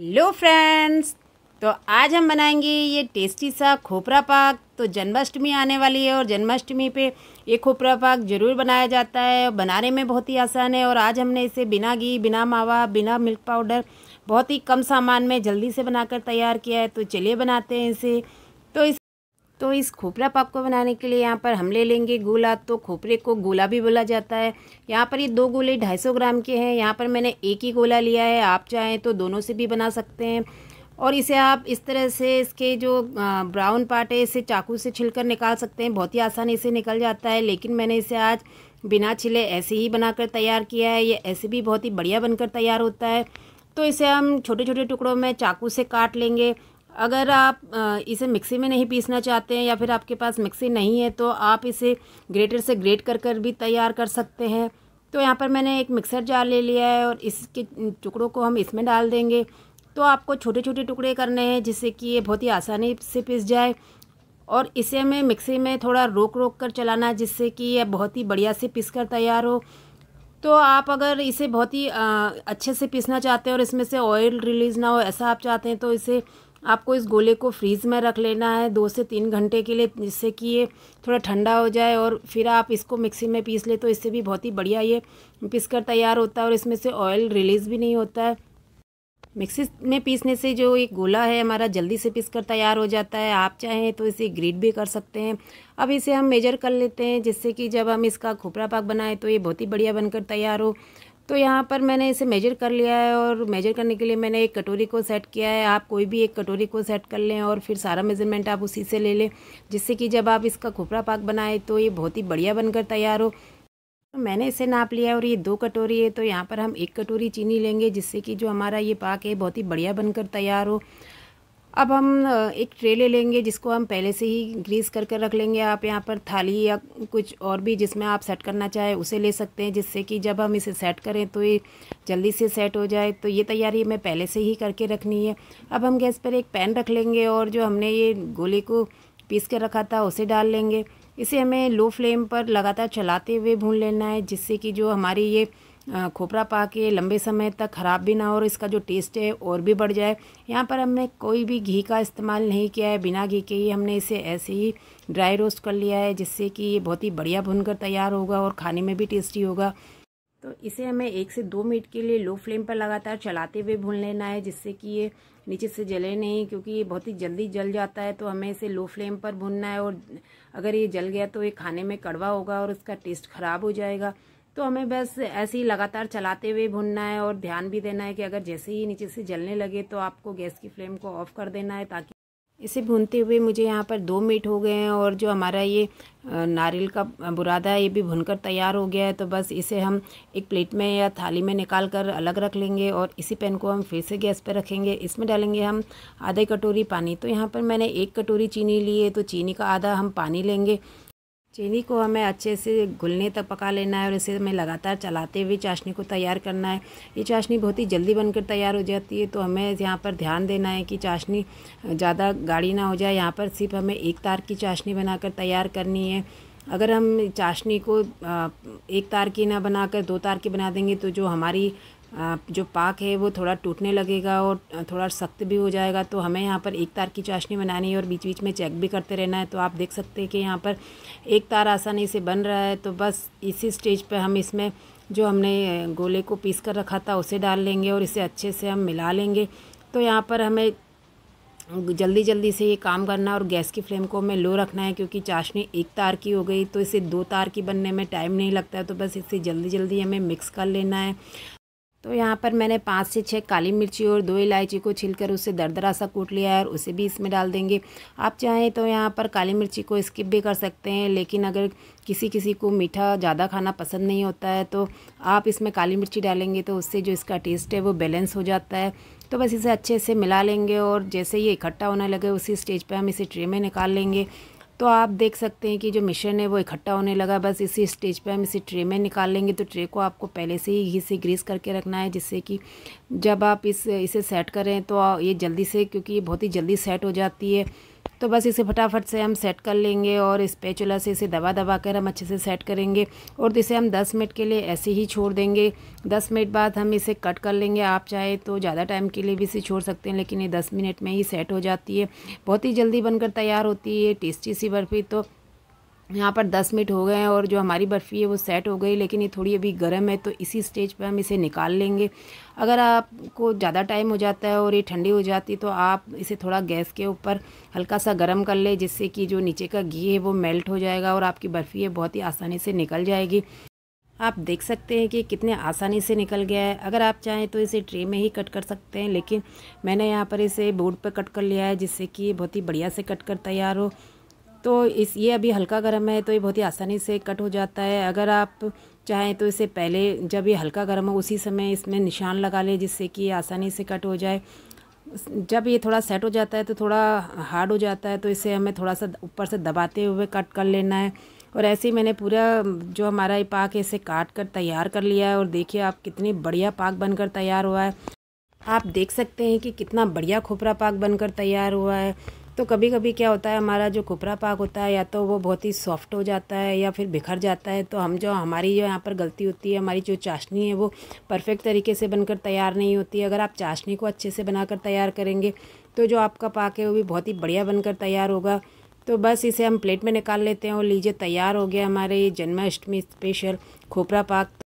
hello friends तो आज हम बनाएंगे ये टेस्टी सा खोपरा पाक तो जन्माष्टमी आने वाली है और जन्माष्टमी पे ये खोपरा पाक ज़रूर बनाया जाता है बनाने में बहुत ही आसान है और आज हमने इसे बिना घी बिना मावा बिना मिल्क पाउडर बहुत ही कम सामान में जल्दी से बनाकर तैयार किया है तो चलिए बनाते हैं इसे तो इस तो इस खोपरा पाप को बनाने के लिए यहाँ पर हम ले लेंगे गोला तो खोपरे को गोला भी बोला जाता है यहाँ पर ये दो गोले 250 ग्राम के हैं यहाँ पर मैंने एक ही गोला लिया है आप चाहें तो दोनों से भी बना सकते हैं और इसे आप इस तरह से इसके जो ब्राउन पार्ट है इसे चाकू से छिलकर निकाल सकते हैं बहुत ही आसानी से निकल जाता है लेकिन मैंने इसे आज बिना छिले ऐसे ही बनाकर तैयार किया है ये ऐसे भी बहुत ही बढ़िया बनकर तैयार होता है तो इसे हम छोटे छोटे टुकड़ों में चाकू से काट लेंगे अगर आप इसे मिक्सी में नहीं पीसना चाहते हैं या फिर आपके पास मिक्सी नहीं है तो आप इसे ग्रेटर से ग्रेट कर कर भी तैयार कर सकते हैं तो यहाँ पर मैंने एक मिक्सर जार ले लिया है और इसके टुकड़ों को हम इसमें डाल देंगे तो आपको छोटे छोटे टुकड़े करने हैं जिससे कि ये बहुत ही आसानी से पिस जाए और इसे हमें मिक्सी में थोड़ा रोक रोक कर चलाना जिससे कि यह बहुत ही बढ़िया से पिस कर तैयार हो तो आप अगर इसे बहुत ही अच्छे से पीसना चाहते हैं और इसमें से ऑयल रिलीज़ ना हो ऐसा आप चाहते हैं तो इसे आपको इस गोले को फ्रीज़ में रख लेना है दो से तीन घंटे के लिए जिससे कि ये थोड़ा ठंडा हो जाए और फिर आप इसको मिक्सी में पीस ले तो इससे भी बहुत ही बढ़िया ये पीस कर तैयार होता है और इसमें से ऑयल रिलीज़ भी नहीं होता है मिक्सी में पीसने से जो एक गोला है हमारा जल्दी से पीस कर तैयार हो जाता है आप चाहें तो इसे ग्रीड भी कर सकते हैं अब इसे हम मेजर कर लेते हैं जिससे कि जब हम इसका खोपरा पाक बनाएं तो ये बहुत ही बढ़िया बनकर तैयार हो तो यहाँ पर मैंने इसे मेजर कर लिया है और मेजर करने के लिए मैंने एक कटोरी को सेट किया है आप कोई भी एक कटोरी को सेट कर लें और फिर सारा मेज़रमेंट आप उसी से ले लें जिससे कि जब आप इसका खोपरा पाक बनाएं तो ये बहुत ही बढ़िया बनकर तैयार हो तो मैंने इसे नाप लिया है और ये दो कटोरी है तो यहाँ पर हम एक कटोरी चीनी लेंगे जिससे कि जो हमारा ये पाक है बहुत ही बढ़िया बनकर तैयार हो अब हम एक ट्रे ले लेंगे जिसको हम पहले से ही ग्रीस करके कर रख लेंगे आप यहाँ पर थाली या कुछ और भी जिसमें आप सेट करना चाहें उसे ले सकते हैं जिससे कि जब हम इसे सेट करें तो ये जल्दी से सेट हो जाए तो ये तैयारी हमें पहले से ही करके रखनी है अब हम गैस पर एक पैन रख लेंगे और जो हमने ये गोले को पीस कर रखा था उसे डाल लेंगे इसे हमें लो फ्लेम पर लगातार चलाते हुए भून लेना है जिससे कि जो हमारी ये खोपरा पा के लंबे समय तक ख़राब भी ना हो और इसका जो टेस्ट है और भी बढ़ जाए यहाँ पर हमने कोई भी घी का इस्तेमाल नहीं किया है बिना घी के ही हमने इसे ऐसे ही ड्राई रोस्ट कर लिया है जिससे कि ये बहुत ही बढ़िया भुनकर तैयार होगा और खाने में भी टेस्टी होगा तो इसे हमें एक से दो मिनट के लिए लो फ्लेम पर लगातार चलाते हुए भून लेना है जिससे कि ये नीचे से जले नहीं क्योंकि ये बहुत ही जल्दी जल जाता है तो हमें इसे लो फ्लेम पर भूनना है और अगर ये जल गया तो ये खाने में कड़वा होगा और इसका टेस्ट ख़राब हो जाएगा तो हमें बस ऐसे ही लगातार चलाते हुए भुनना है और ध्यान भी देना है कि अगर जैसे ही नीचे से जलने लगे तो आपको गैस की फ्लेम को ऑफ कर देना है ताकि इसे भूनते हुए मुझे यहाँ पर दो मिनट हो गए हैं और जो हमारा ये नारियल का बुरादा है ये भी भुनकर तैयार हो गया है तो बस इसे हम एक प्लेट में या थाली में निकाल कर अलग रख लेंगे और इसी पैन को हम फिर से गैस पर रखेंगे इसमें डालेंगे हम आधा कटोरी पानी तो यहाँ पर मैंने एक कटोरी चीनी ली है तो चीनी का आधा हम पानी लेंगे चीनी को हमें अच्छे से घुलने तक पका लेना है और इसे हमें लगातार चलाते हुए चाशनी को तैयार करना है ये चाशनी बहुत ही जल्दी बनकर तैयार हो जाती है तो हमें यहाँ पर ध्यान देना है कि चाशनी ज़्यादा गाढ़ी ना हो जाए यहाँ पर सिर्फ हमें एक तार की चाशनी बनाकर तैयार करनी है अगर हम चाशनी को एक तार की ना बनाकर दो तार की बना देंगे तो जो हमारी जो पाक है वो थोड़ा टूटने लगेगा और थोड़ा सख्त भी हो जाएगा तो हमें यहाँ पर एक तार की चाशनी बनानी है और बीच बीच में चेक भी करते रहना है तो आप देख सकते हैं कि यहाँ पर एक तार आसानी से बन रहा है तो बस इसी स्टेज पर हम इसमें जो हमने गोले को पीस कर रखा था उसे डाल लेंगे और इसे अच्छे से हम मिला लेंगे तो यहाँ पर हमें जल्दी जल्दी से ये काम करना और गैस की फ्लेम को हमें लो रखना है क्योंकि चाशनी एक तार की हो गई तो इसे दो तार की बनने में टाइम नहीं लगता है तो बस इसे जल्दी जल्दी हमें मिक्स कर लेना है तो यहाँ पर मैंने पाँच से छः काली मिर्ची और दो इलायची को छीलकर उसे दरदरा सा कूट लिया है और उसे भी इसमें डाल देंगे आप चाहें तो यहाँ पर काली मिर्ची को स्किप भी कर सकते हैं लेकिन अगर किसी किसी को मीठा ज़्यादा खाना पसंद नहीं होता है तो आप इसमें काली मिर्ची डालेंगे तो उससे जो इसका टेस्ट है वो बैलेंस हो जाता है तो बस इसे अच्छे से मिला लेंगे और जैसे ये इकट्ठा होने लगे उसी स्टेज पर हम इसे ट्रे में निकाल लेंगे तो आप देख सकते हैं कि जो मिश्रण है वो इकट्ठा होने लगा बस इसी स्टेज पे हम इसी ट्रे में निकाल लेंगे तो ट्रे को आपको पहले से ही घी से ग्रीस करके रखना है जिससे कि जब आप इस इसे सेट करें तो ये जल्दी से क्योंकि ये बहुत ही जल्दी सेट हो जाती है तो बस इसे फटाफट से हम सेट कर लेंगे और इस पेचुला से इसे दबा दबा कर हम अच्छे से सेट करेंगे और इसे हम 10 मिनट के लिए ऐसे ही छोड़ देंगे 10 मिनट बाद हम इसे कट कर लेंगे आप चाहे तो ज़्यादा टाइम के लिए भी इसे छोड़ सकते हैं लेकिन ये 10 मिनट में ही सेट हो जाती है बहुत ही जल्दी बनकर तैयार होती है टेस्टी सी बर्फ़ी तो यहाँ पर दस मिनट हो गए हैं और जो हमारी बर्फ़ी है वो सेट हो गई लेकिन ये थोड़ी अभी गर्म है तो इसी स्टेज पर हम इसे निकाल लेंगे अगर आपको ज़्यादा टाइम हो जाता है और ये ठंडी हो जाती है तो आप इसे थोड़ा गैस के ऊपर हल्का सा गर्म कर ले जिससे कि जो नीचे का घी है वो मेल्ट हो जाएगा और आपकी बर्फ़ी है बहुत ही आसानी से निकल जाएगी आप देख सकते हैं कि कितने आसानी से निकल गया है अगर आप चाहें तो इसे ट्रे में ही कट कर सकते हैं लेकिन मैंने यहाँ पर इसे बोर्ड पर कट कर लिया है जिससे कि बहुत ही बढ़िया से कट कर तैयार हो तो इस ये अभी हल्का गर्म है तो ये बहुत ही आसानी से कट हो जाता है अगर आप चाहें तो इसे पहले जब ये हल्का गर्म हो उसी समय इसमें निशान लगा लें जिससे कि आसानी से कट हो जाए जब ये थोड़ा सेट हो जाता है तो थोड़ा हार्ड हो जाता है तो इसे हमें थोड़ा सा ऊपर से दबाते हुए कट कर लेना है और ऐसे ही मैंने पूरा जो हमारा ये पाक है इसे काट कर तैयार कर लिया है और देखिए आप कितनी बढ़िया पाक बनकर तैयार हुआ है आप देख सकते हैं कि कितना बढ़िया खोपरा पाक बनकर तैयार हुआ है तो कभी कभी क्या होता है हमारा जो खोपरा पाक होता है या तो वो बहुत ही सॉफ्ट हो जाता है या फिर बिखर जाता है तो हम जो हमारी जो यहाँ पर गलती होती है हमारी जो चाशनी है वो परफेक्ट तरीके से बनकर तैयार नहीं होती अगर आप चाशनी को अच्छे से बनाकर तैयार करेंगे तो जो आपका पाक है वो भी बहुत ही बढ़िया बनकर तैयार होगा तो बस इसे हम प्लेट में निकाल लेते हैं और लीजिए तैयार हो गया हमारे जन्माष्टमी स्पेशल खोपरा पाक